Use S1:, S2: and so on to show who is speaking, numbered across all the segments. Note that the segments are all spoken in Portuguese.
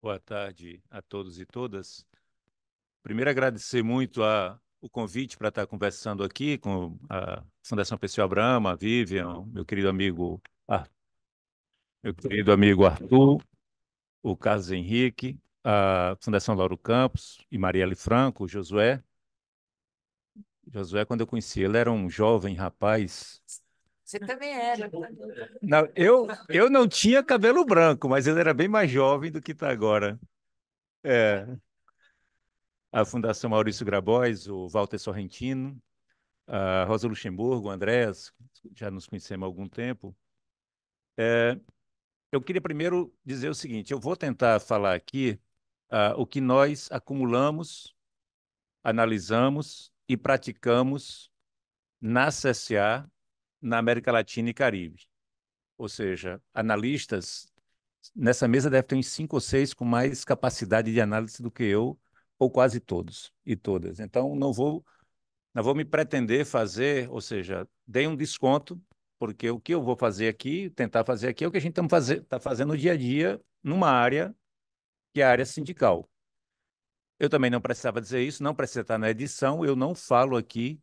S1: Boa tarde a todos e todas. Primeiro, agradecer muito a, o convite para estar conversando aqui com a Fundação Perseu Abramo, a Vivian, meu querido amigo, ah, meu querido amigo Arthur, o Carlos Henrique, a Fundação Lauro Campos e Marielle Franco, o Josué. Josué, quando eu conheci, ele era um jovem rapaz você também era. É, né? Não, eu, eu não tinha cabelo branco, mas ele era bem mais jovem do que está agora. É. A Fundação Maurício Grabois, o Walter Sorrentino, a Rosa Luxemburgo, o Andrés, já nos conhecemos há algum tempo. É, eu queria primeiro dizer o seguinte: eu vou tentar falar aqui uh, o que nós acumulamos, analisamos e praticamos na CSA na América Latina e Caribe. Ou seja, analistas nessa mesa deve ter uns cinco ou seis com mais capacidade de análise do que eu, ou quase todos e todas. Então, não vou, não vou me pretender fazer, ou seja, dei um desconto, porque o que eu vou fazer aqui, tentar fazer aqui, é o que a gente está tá fazendo no dia a dia, numa área que é a área sindical. Eu também não precisava dizer isso, não precisa estar na edição, eu não falo aqui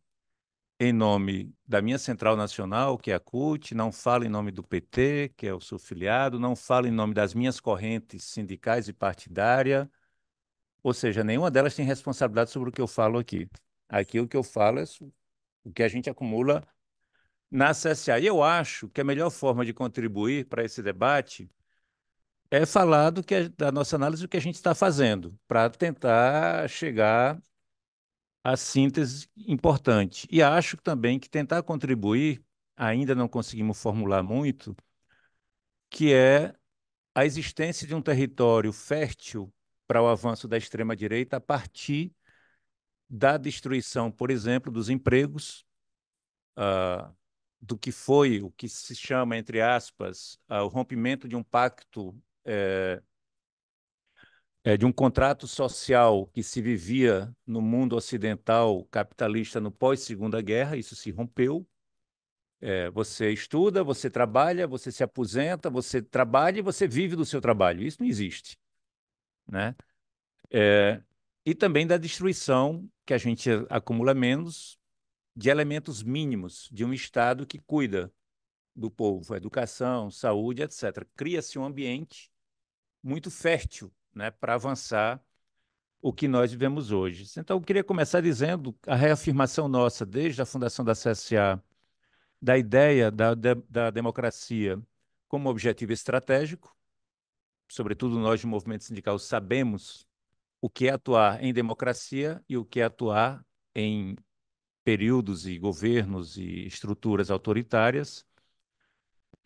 S1: em nome da minha central nacional, que é a CUT, não falo em nome do PT, que é o seu filiado, não falo em nome das minhas correntes sindicais e partidária, ou seja, nenhuma delas tem responsabilidade sobre o que eu falo aqui. Aqui o que eu falo é o que a gente acumula na CSA. E eu acho que a melhor forma de contribuir para esse debate é falar do que, da nossa análise do que a gente está fazendo, para tentar chegar a síntese importante. E acho também que tentar contribuir, ainda não conseguimos formular muito, que é a existência de um território fértil para o avanço da extrema-direita a partir da destruição, por exemplo, dos empregos, uh, do que foi o que se chama, entre aspas, uh, o rompimento de um pacto uh, é, de um contrato social que se vivia no mundo ocidental capitalista no pós-segunda guerra, isso se rompeu. É, você estuda, você trabalha, você se aposenta, você trabalha e você vive do seu trabalho. Isso não existe. Né? É, e também da destruição, que a gente acumula menos, de elementos mínimos de um Estado que cuida do povo, educação, saúde, etc. Cria-se um ambiente muito fértil né, para avançar o que nós vivemos hoje. Então, eu queria começar dizendo a reafirmação nossa desde a fundação da CSA da ideia da, da democracia como objetivo estratégico. Sobretudo nós, do movimento sindical, sabemos o que é atuar em democracia e o que é atuar em períodos e governos e estruturas autoritárias.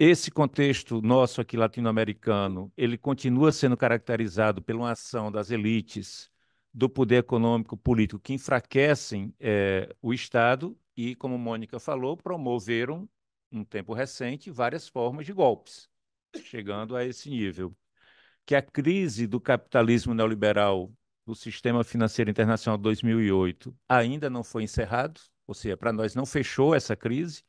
S1: Esse contexto nosso aqui latino-americano, ele continua sendo caracterizado pela uma ação das elites, do poder econômico político, que enfraquecem é, o Estado e, como Mônica falou, promoveram, um tempo recente, várias formas de golpes, chegando a esse nível. Que a crise do capitalismo neoliberal do sistema financeiro internacional de 2008 ainda não foi encerrado, ou seja, para nós não fechou essa crise,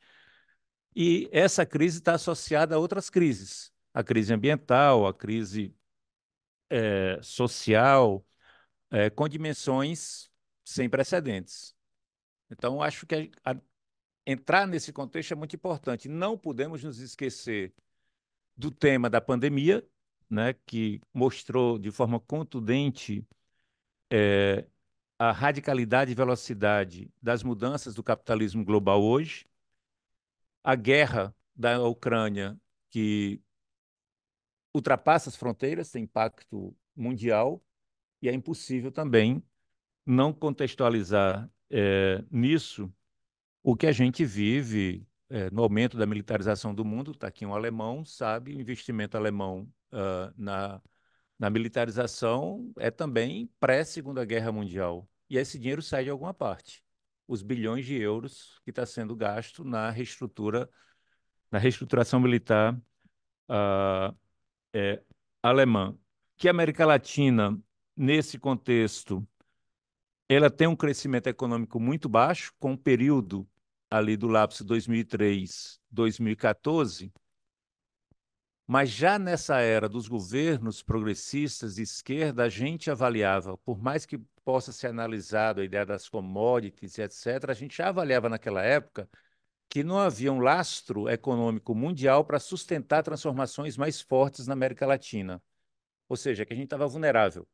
S1: e essa crise está associada a outras crises, a crise ambiental, a crise é, social, é, com dimensões sem precedentes. Então, acho que a, a, entrar nesse contexto é muito importante. Não podemos nos esquecer do tema da pandemia, né, que mostrou de forma contundente é, a radicalidade e velocidade das mudanças do capitalismo global hoje, a guerra da Ucrânia, que ultrapassa as fronteiras, tem impacto mundial, e é impossível também não contextualizar é, nisso o que a gente vive é, no aumento da militarização do mundo. Está aqui um alemão, sabe, o investimento alemão uh, na, na militarização é também pré-Segunda Guerra Mundial. E esse dinheiro sai de alguma parte os bilhões de euros que está sendo gasto na reestrutura, na reestruturação militar uh, é, alemã. Que a América Latina, nesse contexto, ela tem um crescimento econômico muito baixo, com um período ali do lapso 2003-2014, mas já nessa era dos governos progressistas de esquerda, a gente avaliava, por mais que possa ser analisado a ideia das commodities, etc., a gente já avaliava naquela época que não havia um lastro econômico mundial para sustentar transformações mais fortes na América Latina. Ou seja, que a gente estava vulnerável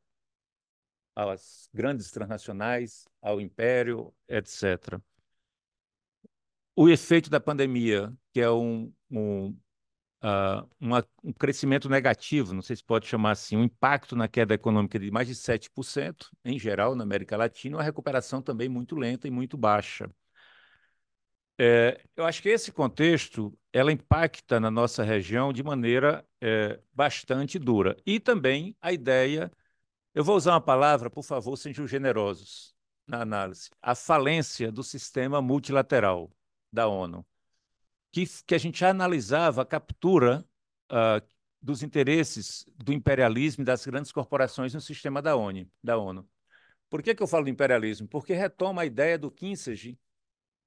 S1: às grandes transnacionais, ao império, etc. O efeito da pandemia, que é um, um, uh, uma, um crescimento negativo, não sei se pode chamar assim, um impacto na queda econômica de mais de 7%, em geral, na América Latina, uma recuperação também muito lenta e muito baixa. É, eu acho que esse contexto ela impacta na nossa região de maneira é, bastante dura. E também a ideia, eu vou usar uma palavra, por favor, sejam generosos na análise, a falência do sistema multilateral da ONU que, que a gente analisava a captura uh, dos interesses do imperialismo e das grandes corporações no sistema da ONU. Da ONU. Por que, que eu falo de imperialismo? Porque retoma a ideia do Kinsey,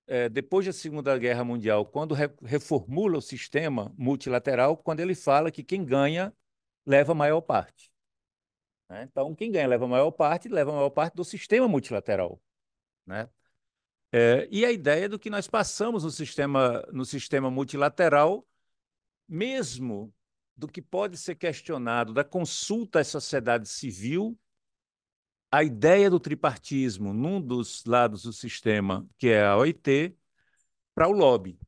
S1: eh, depois da Segunda Guerra Mundial, quando re reformula o sistema multilateral, quando ele fala que quem ganha leva a maior parte. Né? Então, quem ganha leva a maior parte, leva a maior parte do sistema multilateral. Né? É, e a ideia é do que nós passamos no sistema, no sistema multilateral, mesmo do que pode ser questionado da consulta à sociedade civil, a ideia do tripartismo num dos lados do sistema, que é a OIT, para o lobby.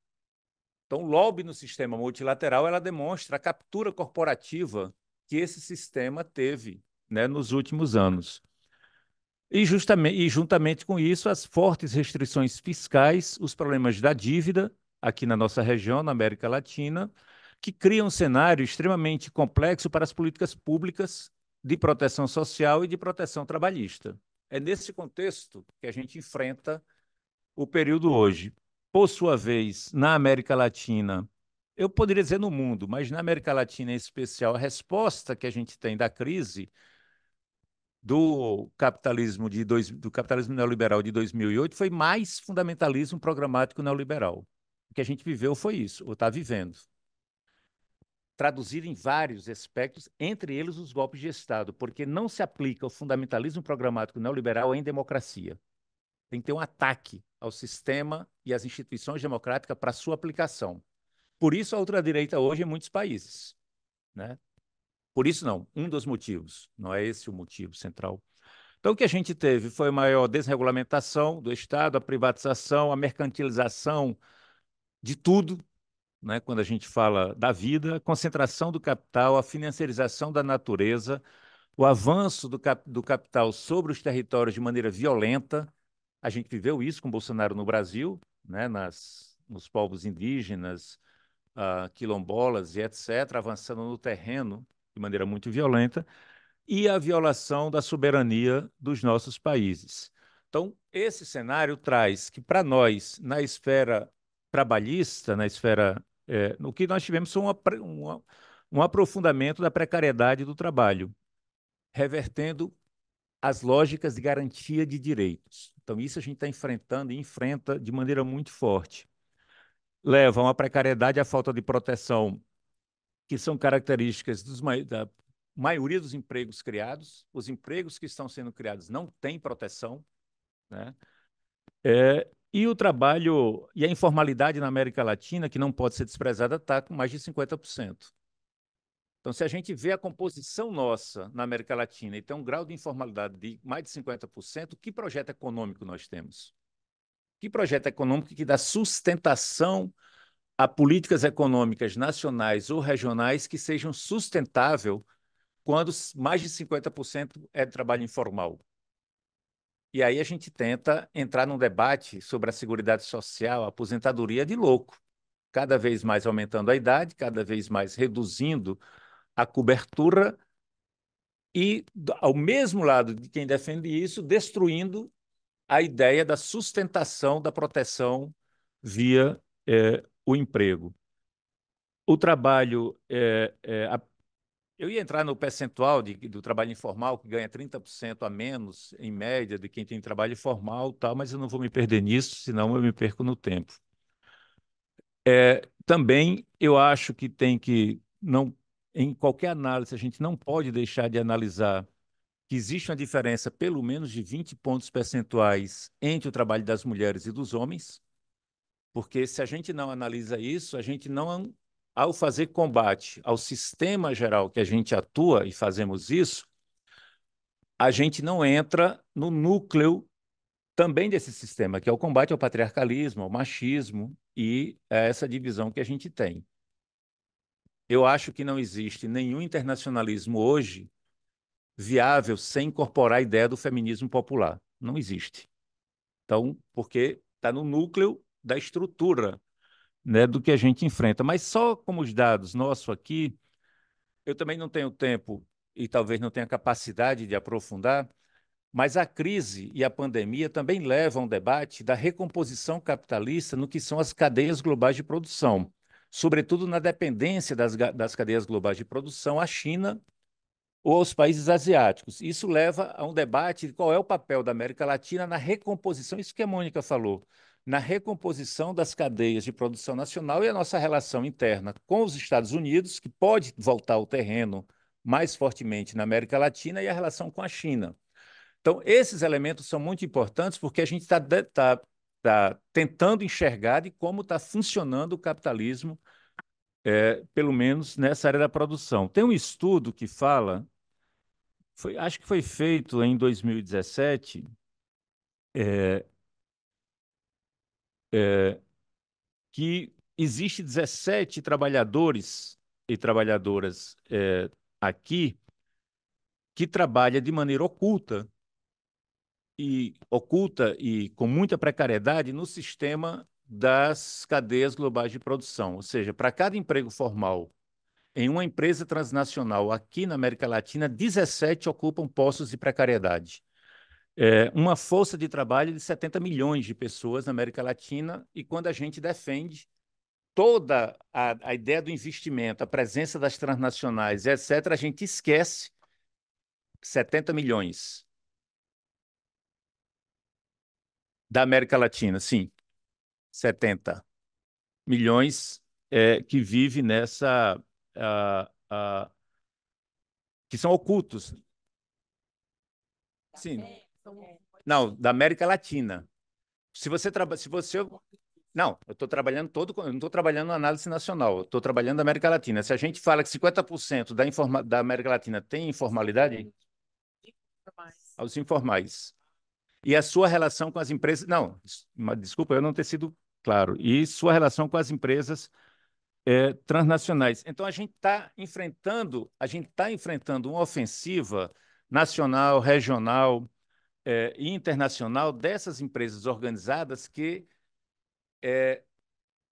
S1: Então, o lobby no sistema multilateral ela demonstra a captura corporativa que esse sistema teve né, nos últimos anos. E, justamente, e juntamente com isso, as fortes restrições fiscais, os problemas da dívida aqui na nossa região, na América Latina, que criam um cenário extremamente complexo para as políticas públicas de proteção social e de proteção trabalhista. É nesse contexto que a gente enfrenta o período hoje. Por sua vez, na América Latina, eu poderia dizer no mundo, mas na América Latina em especial, a resposta que a gente tem da crise do capitalismo de dois, do capitalismo neoliberal de 2008 foi mais fundamentalismo programático neoliberal. O que a gente viveu foi isso, ou está vivendo. Traduzido em vários aspectos, entre eles os golpes de Estado, porque não se aplica o fundamentalismo programático neoliberal em democracia. Tem que ter um ataque ao sistema e às instituições democráticas para sua aplicação. Por isso a ultradireita hoje em muitos países. Né? Por isso, não, um dos motivos, não é esse o motivo central. Então, o que a gente teve foi maior desregulamentação do Estado, a privatização, a mercantilização de tudo, né? quando a gente fala da vida, a concentração do capital, a financiarização da natureza, o avanço do, cap do capital sobre os territórios de maneira violenta. A gente viveu isso com Bolsonaro no Brasil, né? Nas, nos povos indígenas, uh, quilombolas e etc., avançando no terreno de maneira muito violenta, e a violação da soberania dos nossos países. Então, esse cenário traz que, para nós, na esfera trabalhista, na esfera. É, o que nós tivemos foi um aprofundamento da precariedade do trabalho, revertendo as lógicas de garantia de direitos. Então, isso a gente está enfrentando e enfrenta de maneira muito forte. Leva a uma precariedade à falta de proteção que são características dos, da maioria dos empregos criados. Os empregos que estão sendo criados não têm proteção, né? É, e o trabalho e a informalidade na América Latina, que não pode ser desprezada, está com mais de 50%. Então, se a gente vê a composição nossa na América Latina e tem um grau de informalidade de mais de 50%, que projeto econômico nós temos? Que projeto econômico que dá sustentação a políticas econômicas nacionais ou regionais que sejam sustentáveis quando mais de 50% é trabalho informal. E aí a gente tenta entrar num debate sobre a Seguridade Social, a aposentadoria de louco, cada vez mais aumentando a idade, cada vez mais reduzindo a cobertura e, ao mesmo lado de quem defende isso, destruindo a ideia da sustentação da proteção via eh, o emprego. O trabalho, é, é, a, eu ia entrar no percentual de, do trabalho informal, que ganha 30% a menos, em média, de quem tem trabalho formal, tal, mas eu não vou me perder nisso, senão eu me perco no tempo. É, também eu acho que tem que, não, em qualquer análise, a gente não pode deixar de analisar que existe uma diferença, pelo menos de 20 pontos percentuais, entre o trabalho das mulheres e dos homens. Porque se a gente não analisa isso, a gente não, ao fazer combate ao sistema geral que a gente atua e fazemos isso, a gente não entra no núcleo também desse sistema, que é o combate ao patriarcalismo, ao machismo e essa divisão que a gente tem. Eu acho que não existe nenhum internacionalismo hoje viável sem incorporar a ideia do feminismo popular. Não existe. Então, porque está no núcleo da estrutura né, do que a gente enfrenta. Mas só como os dados nossos aqui, eu também não tenho tempo e talvez não tenha capacidade de aprofundar, mas a crise e a pandemia também levam ao debate da recomposição capitalista no que são as cadeias globais de produção, sobretudo na dependência das, das cadeias globais de produção à China ou aos países asiáticos. Isso leva a um debate de qual é o papel da América Latina na recomposição, isso que a Mônica falou, na recomposição das cadeias de produção nacional e a nossa relação interna com os Estados Unidos, que pode voltar ao terreno mais fortemente na América Latina, e a relação com a China. Então, esses elementos são muito importantes porque a gente está tá, tá tentando enxergar de como está funcionando o capitalismo, é, pelo menos nessa área da produção. Tem um estudo que fala, foi, acho que foi feito em 2017, é, é, que existe 17 trabalhadores e trabalhadoras é, aqui que trabalha de maneira oculta e oculta e com muita precariedade no sistema das cadeias globais de produção, ou seja, para cada emprego formal em uma empresa transnacional aqui na América Latina, 17 ocupam postos de precariedade é, uma força de trabalho de 70 milhões de pessoas na América Latina, e quando a gente defende toda a, a ideia do investimento, a presença das transnacionais, etc., a gente esquece 70 milhões da América Latina, sim, 70 milhões é, que vivem nessa a, a, que são ocultos. Sim. É. Não, da América Latina. Se você trabalha, se você não, eu estou trabalhando todo, eu não estou trabalhando análise nacional, estou trabalhando na América Latina. Se a gente fala que 50% da, informa... da América Latina tem informalidade, aos informais. E a sua relação com as empresas. Não, desculpa eu não ter sido claro. E sua relação com as empresas é, transnacionais. Então a gente está enfrentando, a gente está enfrentando uma ofensiva nacional, regional, é, internacional dessas empresas organizadas que, é,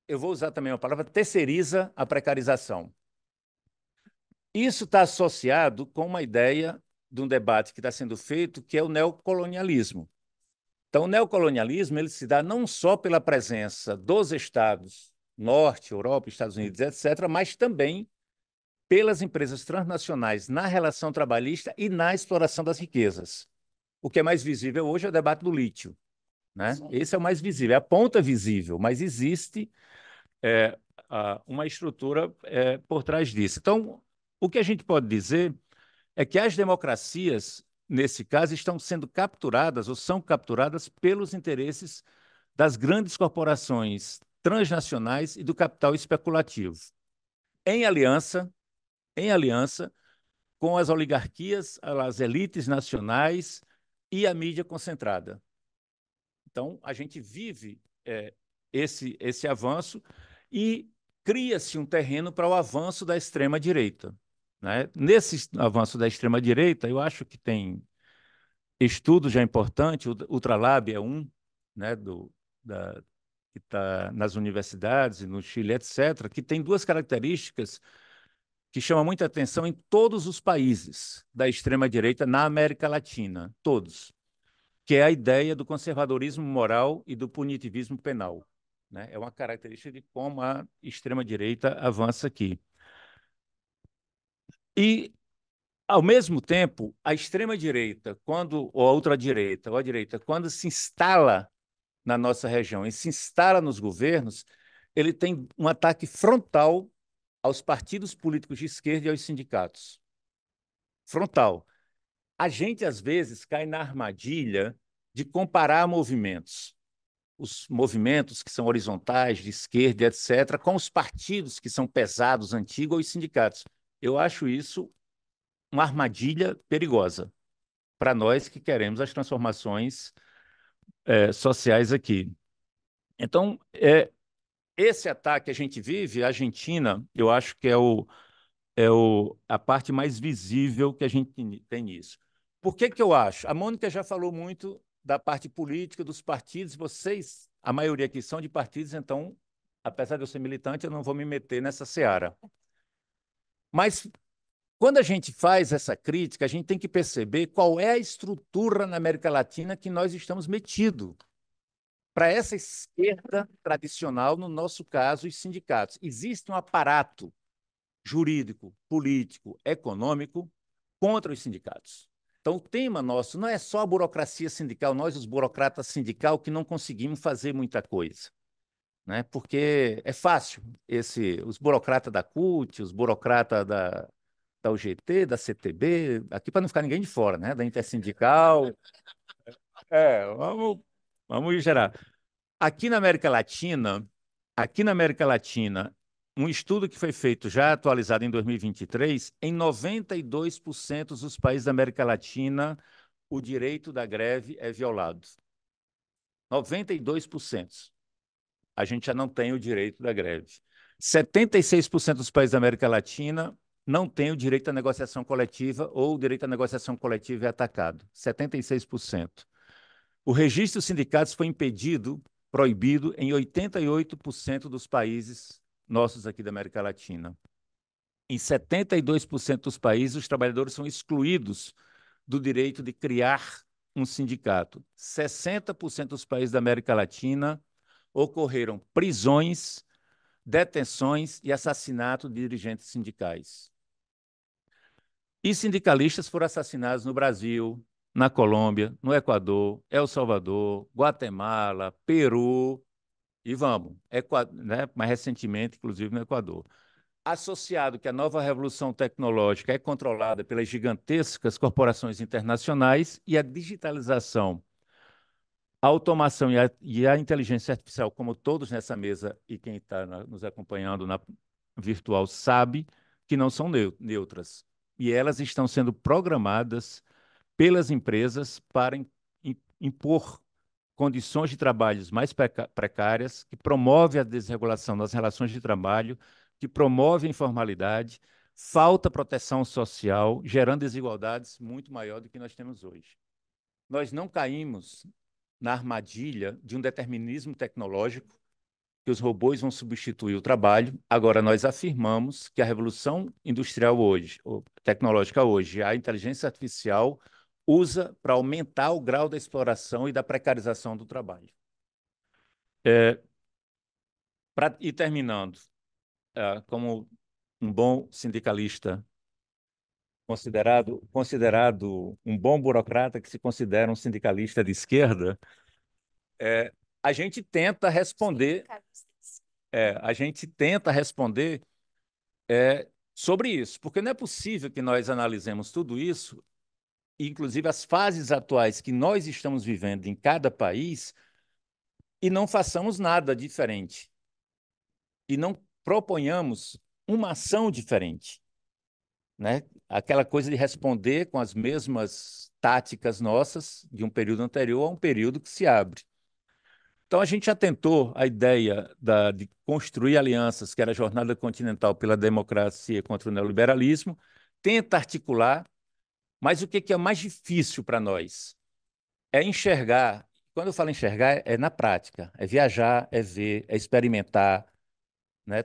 S1: eu vou usar também uma palavra, terceiriza a precarização. Isso está associado com uma ideia de um debate que está sendo feito, que é o neocolonialismo. Então, o neocolonialismo ele se dá não só pela presença dos Estados, Norte, Europa, Estados Unidos, etc., mas também pelas empresas transnacionais na relação trabalhista e na exploração das riquezas. O que é mais visível hoje é o debate do lítio. Né? Esse é o mais visível, é a ponta visível, mas existe é, a, uma estrutura é, por trás disso. Então, o que a gente pode dizer é que as democracias, nesse caso, estão sendo capturadas ou são capturadas pelos interesses das grandes corporações transnacionais e do capital especulativo, em aliança, em aliança com as oligarquias, as elites nacionais e a mídia concentrada. Então, a gente vive é, esse, esse avanço e cria-se um terreno para o avanço da extrema-direita. Né? Nesse avanço da extrema-direita, eu acho que tem estudo já importante, o Ultralab é um, né, do, da, que está nas universidades, no Chile, etc., que tem duas características que chama muita atenção em todos os países da extrema-direita na América Latina, todos, que é a ideia do conservadorismo moral e do punitivismo penal. Né? É uma característica de como a extrema-direita avança aqui. E, ao mesmo tempo, a extrema-direita, quando ou a ultradireita, ou a direita, quando se instala na nossa região e se instala nos governos, ele tem um ataque frontal aos partidos políticos de esquerda e aos sindicatos. Frontal. A gente, às vezes, cai na armadilha de comparar movimentos. Os movimentos que são horizontais, de esquerda, etc., com os partidos que são pesados, antigos, ou os sindicatos. Eu acho isso uma armadilha perigosa para nós que queremos as transformações é, sociais aqui. Então, é, esse ataque que a gente vive, a Argentina, eu acho que é, o, é o, a parte mais visível que a gente tem nisso. Por que, que eu acho? A Mônica já falou muito da parte política, dos partidos, vocês, a maioria aqui são de partidos, então, apesar de eu ser militante, eu não vou me meter nessa seara. Mas quando a gente faz essa crítica, a gente tem que perceber qual é a estrutura na América Latina que nós estamos metidos para essa esquerda tradicional, no nosso caso, os sindicatos. Existe um aparato jurídico, político, econômico contra os sindicatos. Então, o tema nosso não é só a burocracia sindical, nós, os burocratas sindical, que não conseguimos fazer muita coisa. Né? Porque é fácil, esse, os burocratas da CUT, os burocratas da, da UGT, da CTB, aqui para não ficar ninguém de fora, né? da Intersindical. É, vamos Vamos gerar. Aqui na América Latina, aqui na América Latina, um estudo que foi feito já atualizado em 2023, em 92% dos países da América Latina, o direito da greve é violado. 92%. A gente já não tem o direito da greve. 76% dos países da América Latina não tem o direito à negociação coletiva ou o direito à negociação coletiva é atacado. 76%. O registro dos sindicatos foi impedido, proibido em 88% dos países nossos aqui da América Latina. Em 72% dos países, os trabalhadores são excluídos do direito de criar um sindicato. 60% dos países da América Latina ocorreram prisões, detenções e assassinato de dirigentes sindicais. E sindicalistas foram assassinados no Brasil, na Colômbia, no Equador, El Salvador, Guatemala, Peru e vamos, Equador, né? mais recentemente, inclusive, no Equador. Associado que a nova revolução tecnológica é controlada pelas gigantescas corporações internacionais e a digitalização, a automação e a, e a inteligência artificial, como todos nessa mesa e quem está nos acompanhando na virtual sabe, que não são neutras. E elas estão sendo programadas pelas empresas para impor condições de trabalhos mais precárias, que promove a desregulação das relações de trabalho, que promove a informalidade, falta proteção social, gerando desigualdades muito maior do que nós temos hoje. Nós não caímos na armadilha de um determinismo tecnológico que os robôs vão substituir o trabalho. Agora nós afirmamos que a revolução industrial hoje, tecnológica hoje, a inteligência artificial usa para aumentar o grau da exploração e da precarização do trabalho. É, e terminando, é, como um bom sindicalista considerado, considerado um bom burocrata que se considera um sindicalista de esquerda, é, a gente tenta responder, é, a gente tenta responder é, sobre isso, porque não é possível que nós analisemos tudo isso inclusive as fases atuais que nós estamos vivendo em cada país, e não façamos nada diferente. E não proponhamos uma ação diferente. Né? Aquela coisa de responder com as mesmas táticas nossas de um período anterior a um período que se abre. Então a gente atentou à ideia da, de construir alianças, que era a jornada continental pela democracia contra o neoliberalismo, tenta articular mas o que, que é mais difícil para nós? É enxergar. Quando eu falo enxergar, é na prática. É viajar, é ver, é experimentar. Né?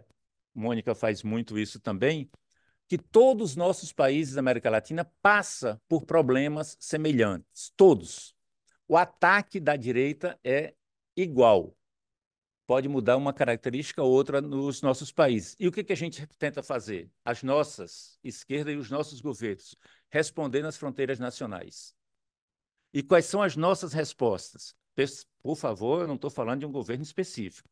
S1: Mônica faz muito isso também. Que todos os nossos países da América Latina passam por problemas semelhantes. Todos. O ataque da direita é igual. Pode mudar uma característica ou outra nos nossos países. E o que, que a gente tenta fazer? As nossas esquerda e os nossos governos responder nas fronteiras nacionais. E quais são as nossas respostas? Por favor, eu não estou falando de um governo específico,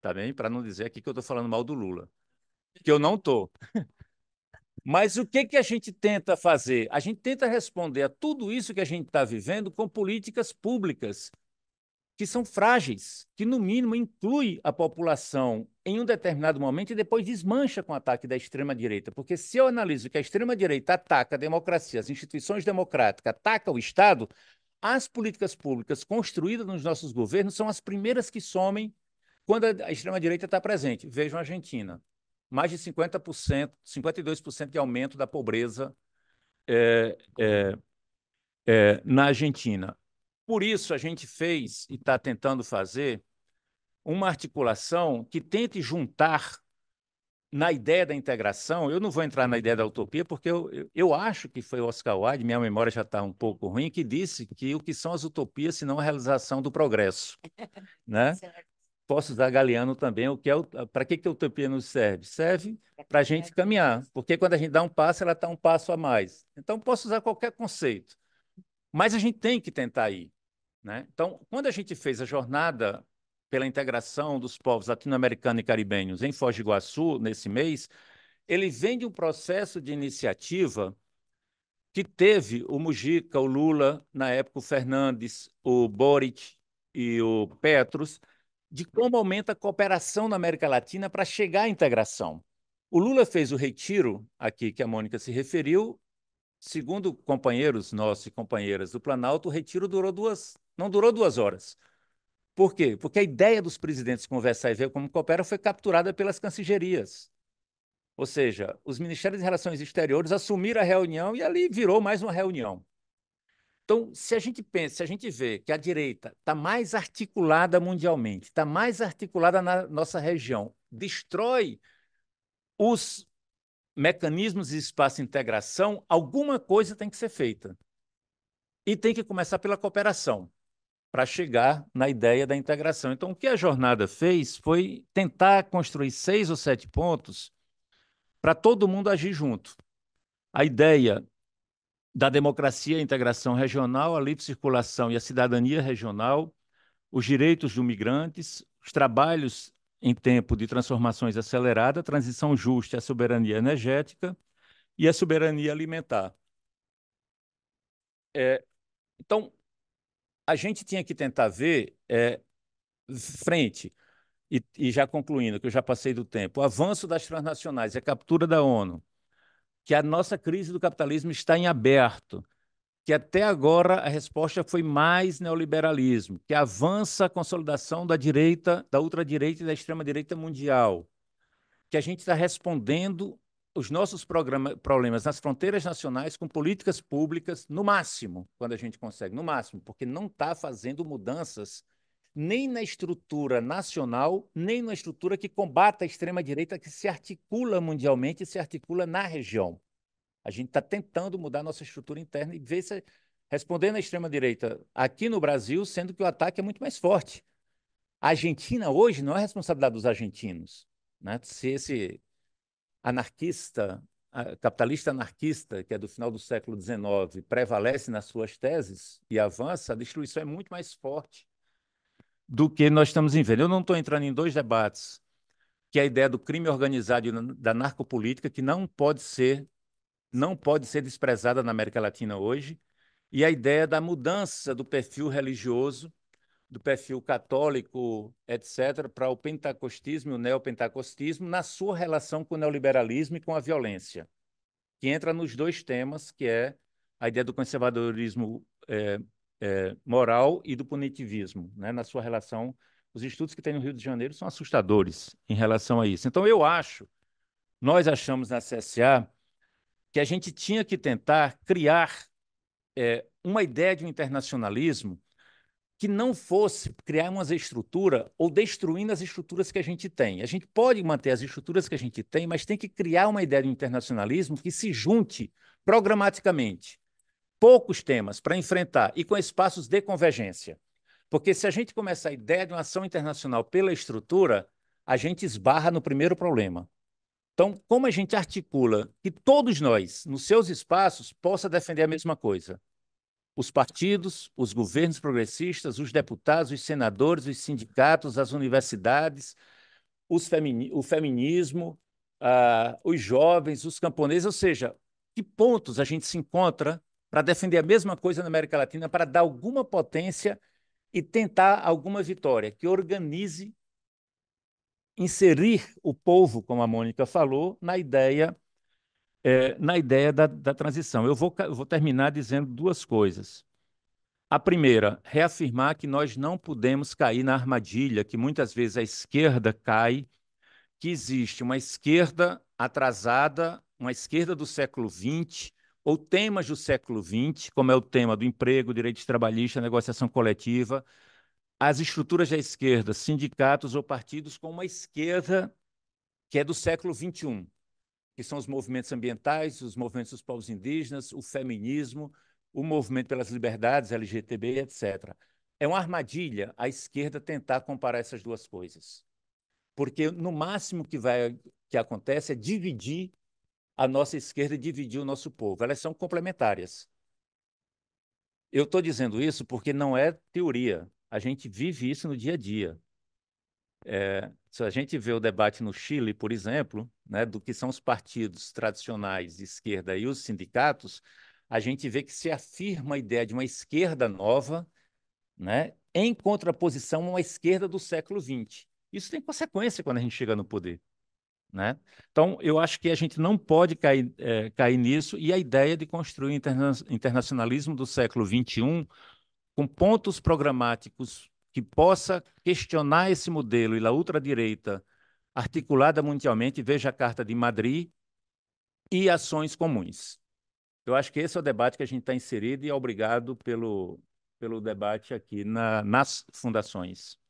S1: tá bem? Para não dizer aqui que eu estou falando mal do Lula, que eu não estou. Mas o que, que a gente tenta fazer? A gente tenta responder a tudo isso que a gente está vivendo com políticas públicas que são frágeis, que no mínimo inclui a população em um determinado momento e depois desmancha com o ataque da extrema-direita. Porque se eu analiso que a extrema-direita ataca a democracia, as instituições democráticas, ataca o Estado, as políticas públicas construídas nos nossos governos são as primeiras que somem quando a extrema-direita está presente. Vejam a Argentina. Mais de 50%, 52% de aumento da pobreza é, é, é, na Argentina. Por isso, a gente fez e está tentando fazer uma articulação que tente juntar na ideia da integração. Eu não vou entrar na ideia da utopia, porque eu, eu, acho que foi Oscar Wilde, minha memória já está um pouco ruim, que disse que o que são as utopias senão a realização do progresso. né? Certo. Posso usar Galeano também. O que é para que, que a utopia nos serve? Serve para a é gente caminhar, porque quando a gente dá um passo, ela está um passo a mais. Então posso usar qualquer conceito, mas a gente tem que tentar ir. Né? Então, quando a gente fez a jornada pela integração dos povos latino-americanos e caribenhos em Foz do Iguaçu, nesse mês, ele vem de um processo de iniciativa que teve o Mujica, o Lula, na época o Fernandes, o Boric e o Petros, de como aumenta a cooperação na América Latina para chegar à integração. O Lula fez o retiro, aqui que a Mônica se referiu, segundo companheiros nossos e companheiras do Planalto, o retiro durou duas não durou duas horas. Por quê? Porque a ideia dos presidentes conversar e ver como coopera foi capturada pelas cancilherias. Ou seja, os Ministérios de Relações Exteriores assumiram a reunião e ali virou mais uma reunião. Então, se a gente pensa, se a gente vê que a direita está mais articulada mundialmente, está mais articulada na nossa região, destrói os mecanismos de espaço de integração, alguma coisa tem que ser feita. E tem que começar pela cooperação para chegar na ideia da integração. Então, o que a jornada fez foi tentar construir seis ou sete pontos para todo mundo agir junto. A ideia da democracia, e integração regional, a livre circulação e a cidadania regional, os direitos dos migrantes, os trabalhos em tempo de transformações acelerada, a transição justa, a soberania energética e a soberania alimentar. É, então, a gente tinha que tentar ver é, frente, e, e, já concluindo, que eu já passei do tempo, o avanço das transnacionais, a captura da ONU, que a nossa crise do capitalismo está em aberto, que até agora a resposta foi mais neoliberalismo, que avança a consolidação da direita, da ultradireita e da extrema-direita mundial, que a gente está respondendo os nossos problemas nas fronteiras nacionais com políticas públicas, no máximo, quando a gente consegue, no máximo, porque não está fazendo mudanças nem na estrutura nacional, nem na estrutura que combata a extrema-direita, que se articula mundialmente e se articula na região. A gente está tentando mudar nossa estrutura interna e ver se respondendo à extrema-direita aqui no Brasil, sendo que o ataque é muito mais forte. A Argentina hoje não é responsabilidade dos argentinos. Né? Se esse anarquista, capitalista anarquista, que é do final do século XIX, prevalece nas suas teses e avança, a destruição é muito mais forte do que nós estamos em vendo. Eu não estou entrando em dois debates, que é a ideia do crime organizado e da narcopolítica, que não pode ser não pode ser desprezada na América Latina hoje, e a ideia da mudança do perfil religioso do perfil católico, etc., para o pentecostismo e o neopentecostismo na sua relação com o neoliberalismo e com a violência, que entra nos dois temas, que é a ideia do conservadorismo é, é, moral e do punitivismo, né, na sua relação. Os estudos que tem no Rio de Janeiro são assustadores em relação a isso. Então, eu acho, nós achamos na CSA, que a gente tinha que tentar criar é, uma ideia de um internacionalismo que não fosse criar uma estruturas ou destruindo as estruturas que a gente tem. A gente pode manter as estruturas que a gente tem, mas tem que criar uma ideia de internacionalismo que se junte programaticamente. Poucos temas para enfrentar e com espaços de convergência. Porque se a gente começa a ideia de uma ação internacional pela estrutura, a gente esbarra no primeiro problema. Então, como a gente articula que todos nós, nos seus espaços, possa defender a mesma coisa? os partidos, os governos progressistas, os deputados, os senadores, os sindicatos, as universidades, femini o feminismo, uh, os jovens, os camponeses, ou seja, que pontos a gente se encontra para defender a mesma coisa na América Latina, para dar alguma potência e tentar alguma vitória que organize inserir o povo, como a Mônica falou, na ideia é, na ideia da, da transição. Eu vou, eu vou terminar dizendo duas coisas. A primeira, reafirmar que nós não podemos cair na armadilha que muitas vezes a esquerda cai, que existe uma esquerda atrasada, uma esquerda do século XX, ou temas do século XX, como é o tema do emprego, direitos trabalhistas, negociação coletiva, as estruturas da esquerda, sindicatos ou partidos, com uma esquerda que é do século XXI que são os movimentos ambientais, os movimentos dos povos indígenas, o feminismo, o movimento pelas liberdades, LGTB, etc. É uma armadilha a esquerda tentar comparar essas duas coisas. Porque no máximo que vai que acontece é dividir a nossa esquerda, dividir o nosso povo. Elas são complementares. Eu estou dizendo isso porque não é teoria. A gente vive isso no dia a dia. É, se a gente vê o debate no Chile, por exemplo, né, do que são os partidos tradicionais de esquerda e os sindicatos, a gente vê que se afirma a ideia de uma esquerda nova, né, em contraposição a uma esquerda do século XX. Isso tem consequência quando a gente chega no poder. Né? Então, eu acho que a gente não pode cair, é, cair nisso e a ideia de construir interna internacionalismo do século XXI com pontos programáticos que possa questionar esse modelo e a ultradireita articulada mundialmente, veja a Carta de Madrid e ações comuns. Eu acho que esse é o debate que a gente está inserido e obrigado pelo, pelo debate aqui na, nas fundações.